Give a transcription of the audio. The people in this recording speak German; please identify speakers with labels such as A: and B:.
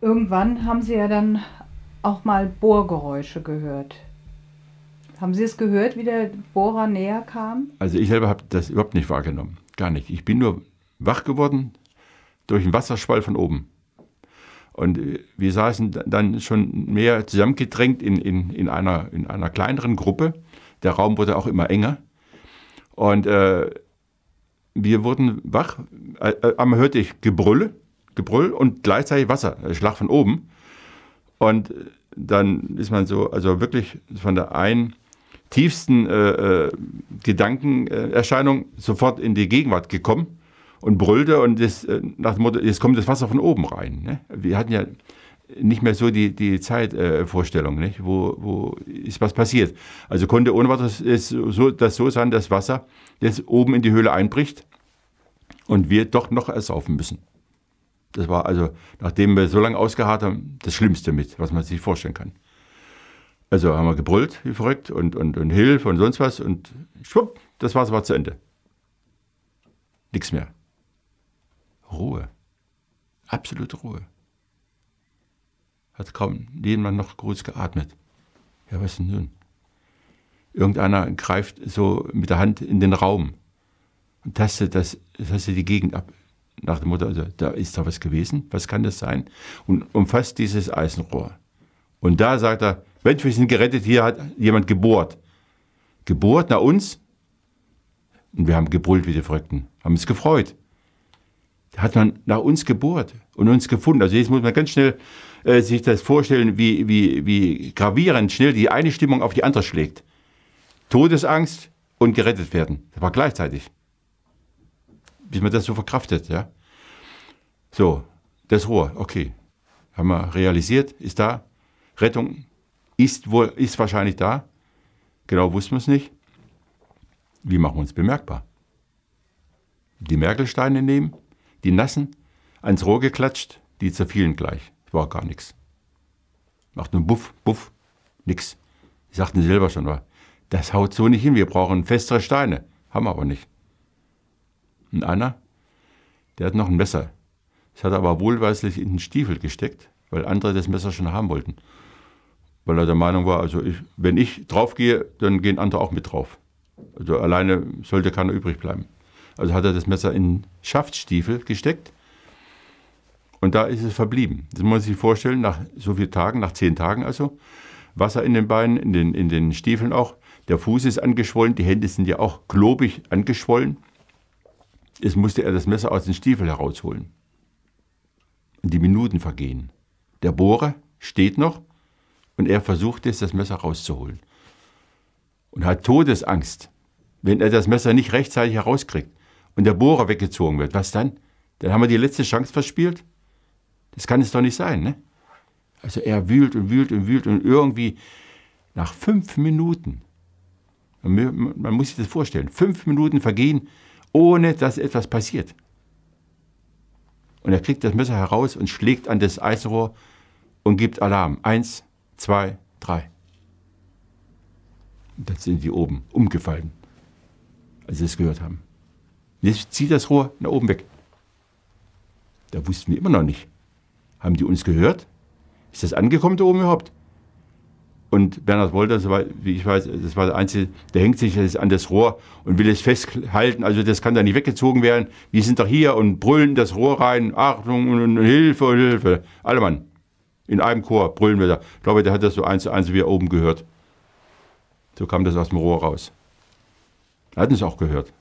A: irgendwann haben Sie ja dann auch mal Bohrgeräusche gehört. Haben Sie es gehört, wie der Bohrer näher kam? Also ich selber habe das überhaupt nicht wahrgenommen. Gar nicht. Ich bin nur wach geworden durch einen Wasserschwall von oben. Und äh, wir saßen dann schon mehr zusammengedrängt in, in, in, einer, in einer kleineren Gruppe. Der Raum wurde auch immer enger. Und äh, wir wurden wach. Einmal äh, äh, hörte ich Gebrülle Gebrüll und gleichzeitig Wasser, Schlag von oben. Und dann ist man so, also wirklich von der einen tiefsten äh, äh, Gedankenerscheinung sofort in die Gegenwart gekommen und brüllte und das, äh, nach dem Motto, jetzt kommt das Wasser von oben rein. Ne? Wir hatten ja nicht mehr so die, die Zeitvorstellung, äh, Wo, wo ist was passiert. Also konnte ohne Wasser es so, das so sein, dass Wasser jetzt oben in die Höhle einbricht und wir doch noch ersaufen müssen. Das war also, nachdem wir so lange ausgeharrt haben, das Schlimmste mit, was man sich vorstellen kann. Also haben wir gebrüllt, wie verrückt, und, und, und Hilfe und sonst was. Und schwupp, das war's, war zu Ende. Nichts mehr. Ruhe. Absolute Ruhe. Hat kaum jemand noch groß geatmet. Ja, was denn nun? Irgendeiner greift so mit der Hand in den Raum und tastet, das, tastet die Gegend ab nach dem Motto, also, da ist da was gewesen, was kann das sein? Und umfasst dieses Eisenrohr. Und da sagt er, Mensch, wir sind gerettet, hier hat jemand gebohrt. Gebohrt, nach uns? Und wir haben gebrüllt wie die Verrückten, haben uns gefreut. Da Hat man nach uns gebohrt und uns gefunden. Also jetzt muss man ganz schnell äh, sich das vorstellen, wie, wie, wie gravierend schnell die eine Stimmung auf die andere schlägt. Todesangst und gerettet werden. Das war gleichzeitig wie man das so verkraftet. Ja? So, das Rohr, okay, haben wir realisiert, ist da. Rettung ist, wohl, ist wahrscheinlich da. Genau wussten wir es nicht. Wie machen wir uns bemerkbar? Die Merkelsteine nehmen, die nassen, ans Rohr geklatscht, die zerfielen gleich. War gar nichts. Macht nur Buff, Buff, nix. Sie sagten selber schon, das haut so nicht hin, wir brauchen festere Steine. Haben wir aber nicht. Und einer, der hat noch ein Messer. Das hat er aber wohlweislich in den Stiefel gesteckt, weil andere das Messer schon haben wollten. Weil er der Meinung war, also ich, wenn ich draufgehe, dann gehen andere auch mit drauf. Also alleine sollte keiner übrig bleiben. Also hat er das Messer in Schaftstiefel gesteckt und da ist es verblieben. Das muss man sich vorstellen, nach so vielen Tagen, nach zehn Tagen also, Wasser in den Beinen, in den, in den Stiefeln auch, der Fuß ist angeschwollen, die Hände sind ja auch klobig angeschwollen. Es musste er das Messer aus den Stiefel herausholen. Die Minuten vergehen. Der Bohrer steht noch und er versucht es, das Messer rauszuholen. Und hat Todesangst, wenn er das Messer nicht rechtzeitig herauskriegt und der Bohrer weggezogen wird. Was dann? Dann haben wir die letzte Chance verspielt? Das kann es doch nicht sein, ne? Also er wühlt und wühlt und wühlt und irgendwie nach fünf Minuten, man muss sich das vorstellen, fünf Minuten vergehen, ohne dass etwas passiert. Und er kriegt das Messer heraus und schlägt an das Eisrohr und gibt Alarm. Eins, zwei, drei. Und dann sind die oben umgefallen, als sie es gehört haben. Jetzt zieht das Rohr nach oben weg. Da wussten wir immer noch nicht. Haben die uns gehört? Ist das angekommen da oben überhaupt? Und Bernhard Wolter, wie ich weiß, das war der Einzige, der hängt sich jetzt an das Rohr und will es festhalten. Also das kann da nicht weggezogen werden. Wir sind doch hier und brüllen das Rohr rein. Achtung und, Hilfe, Hilfe. Alle Mann. In einem Chor brüllen wir da. Ich glaube, der hat das so eins zu eins wie oben gehört. So kam das aus dem Rohr raus. Er hat uns auch gehört.